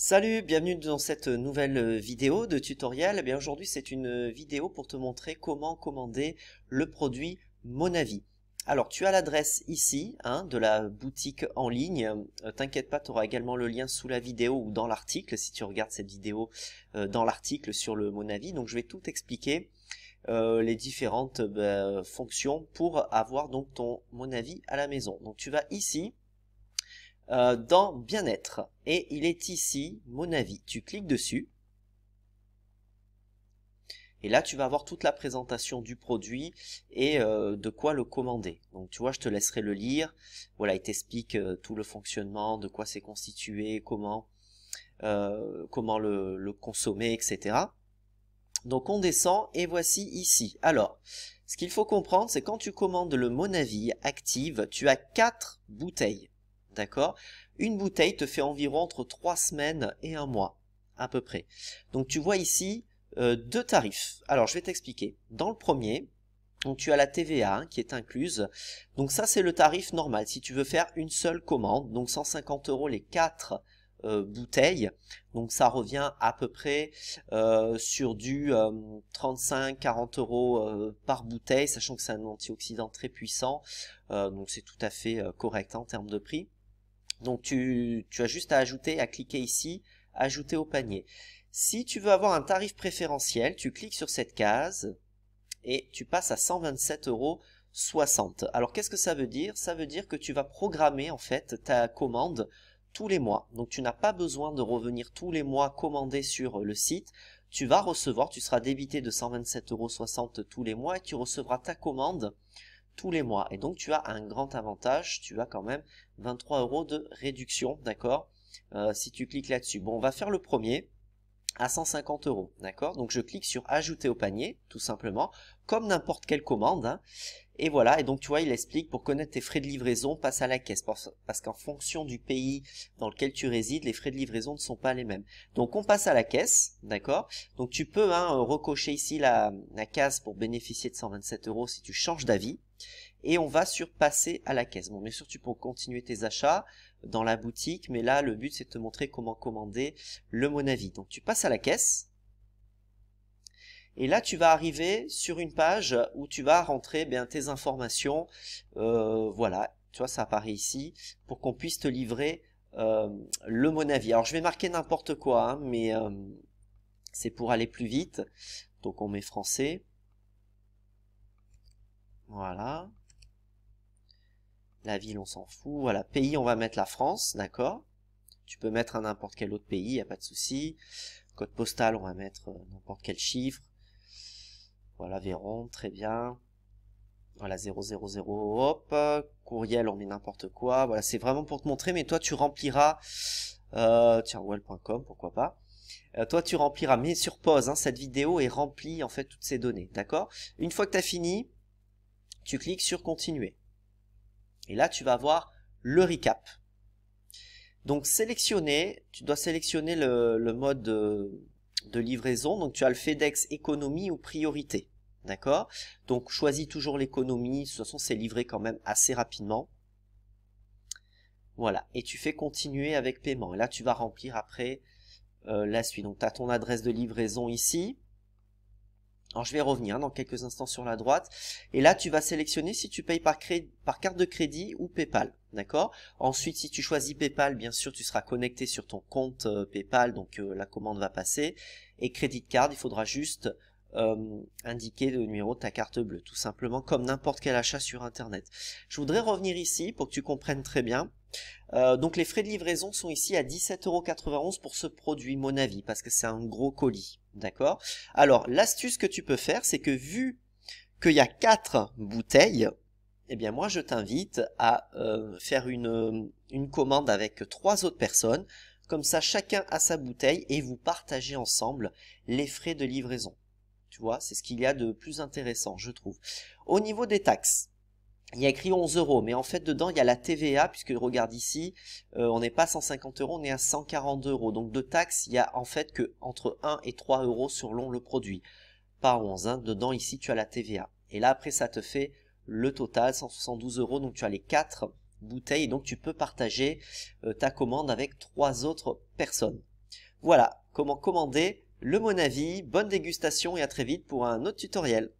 Salut, bienvenue dans cette nouvelle vidéo de tutoriel. Eh bien aujourd'hui, c'est une vidéo pour te montrer comment commander le produit Monavi. Alors, tu as l'adresse ici hein, de la boutique en ligne. Euh, t'inquiète pas, tu auras également le lien sous la vidéo ou dans l'article, si tu regardes cette vidéo euh, dans l'article sur le Monavi. Donc, je vais tout expliquer, euh, les différentes bah, fonctions pour avoir donc ton Monavi à la maison. Donc, tu vas ici, euh, dans bien-être. Et il est ici, mon avis. Tu cliques dessus. Et là, tu vas avoir toute la présentation du produit et euh, de quoi le commander. Donc, tu vois, je te laisserai le lire. Voilà, il t'explique euh, tout le fonctionnement, de quoi c'est constitué, comment, comment le, le, consommer, etc. Donc, on descend et voici ici. Alors, ce qu'il faut comprendre, c'est quand tu commandes le Monavi active, tu as quatre bouteilles. D'accord Une bouteille te fait environ entre 3 semaines et un mois, à peu près. Donc tu vois ici euh, deux tarifs. Alors je vais t'expliquer. Dans le premier, donc tu as la TVA hein, qui est incluse. Donc ça c'est le tarif normal si tu veux faire une seule commande. Donc 150 euros les 4 euh, bouteilles. Donc ça revient à peu près euh, sur du 35-40 euros par bouteille, sachant que c'est un antioxydant très puissant. donc c'est tout à fait correct hein, en termes de prix. Donc tu, as juste à ajouter, à cliquer ici, ajouter au panier. Si tu veux avoir un tarif préférentiel, tu cliques sur cette case et tu passes à 127,60 euros Alors qu'est-ce que ça veut dire Ça veut dire que tu vas programmer en fait ta commande tous les mois. Donc tu n'as pas besoin de revenir tous les mois commander sur le site. Tu vas recevoir, tu seras débité de 127,60 euros tous les mois et tu recevras ta commande tous les mois. Et donc tu as un grand avantage, tu as quand même 23 euros de réduction, d'accord euh, Si tu cliques là-dessus. Bon, on va faire le premier à 150 euros, d'accord Donc je clique sur ajouter au panier, tout simplement, comme n'importe quelle commande. Hein. Et voilà, et donc tu vois, il explique, pour connaître tes frais de livraison, passe à la caisse, parce qu'en fonction du pays dans lequel tu résides, les frais de livraison ne sont pas les mêmes. Donc on passe à la caisse, d'accord Donc tu peux hein, recocher ici la, la case pour bénéficier de 127 euros si tu changes d'avis, et on va sur passer à la caisse. Bon, bien sûr, tu peux continuer tes achats dans la boutique, mais là, le but, c'est de te montrer comment commander le Monavi. Donc, tu passes à la caisse. Et là, tu vas arriver sur une page où tu vas rentrer eh bien, tes informations. Euh, voilà, tu vois, ça apparaît ici, pour qu'on puisse te livrer euh, le Monavi. Alors, je vais marquer n'importe quoi, hein, mais euh, c'est pour aller plus vite. Donc, on met français. Voilà. La ville, on s'en fout. Voilà, pays, on va mettre la France, d'accord Tu peux mettre un n'importe quel autre pays, n'y a pas de souci. Code postal, on va mettre euh, n'importe quel chiffre. Voilà, Véron, très bien. Voilà, 000, hop. Courriel, on met n'importe quoi. Voilà, c'est vraiment pour te montrer, mais toi, tu rempliras... Euh, tiens, well.com, pourquoi pas. Euh, toi, tu rempliras, mais sur pause, hein, cette vidéo est remplie, en fait, toutes ces données, d'accord Une fois que tu as fini, tu cliques sur continuer. Et là, tu vas voir le recap. Donc sélectionner, tu dois sélectionner le, mode de, livraison. Donc tu as le FedEx économie ou priorité. D'accord Donc choisis toujours l'économie. De toute façon, c'est livré quand même assez rapidement. Voilà. Et tu fais continuer avec paiement. Et là, tu vas remplir après euh, la suite. Donc tu as ton adresse de livraison ici. Alors je vais revenir dans quelques instants sur la droite. Et là, tu vas sélectionner si tu payes par, carte de crédit ou PayPal. D'accord Ensuite, si tu choisis PayPal, bien sûr, tu seras connecté sur ton compte euh, PayPal, donc euh, la commande va passer. Et crédit card, il faudra juste euh, indiquer le numéro de ta carte bleue, tout simplement comme n'importe quel achat sur Internet. Je voudrais revenir ici pour que tu comprennes très bien. Euh, donc les frais de livraison sont ici à 17,91€ pour ce produit, mon avis, parce que c'est un gros colis. D'accord Alors l'astuce que tu peux faire, c'est que vu qu'il y a 4 bouteilles, eh bien moi je t'invite à euh, faire une, une commande avec trois autres personnes. Comme ça, chacun a sa bouteille et vous partagez ensemble les frais de livraison. Tu vois, c'est ce qu'il y a de plus intéressant, je trouve. Au niveau des taxes, il y a écrit 11 euros, mais en fait dedans il y a la TVA, puisque regarde ici, euh, on n'est pas à 150 euros, on est à 140 euros. Donc de taxes, il y a en fait que entre 1 et 3 euros sur l'on le produit. Pas 11, hein. dedans ici tu as la TVA. Et là après ça te fait le total, 172 euros, donc tu as les 4 bouteilles, donc tu peux partager euh, ta commande avec 3 autres personnes. Voilà, comment commander le avis, bonne dégustation et à très vite pour un autre tutoriel.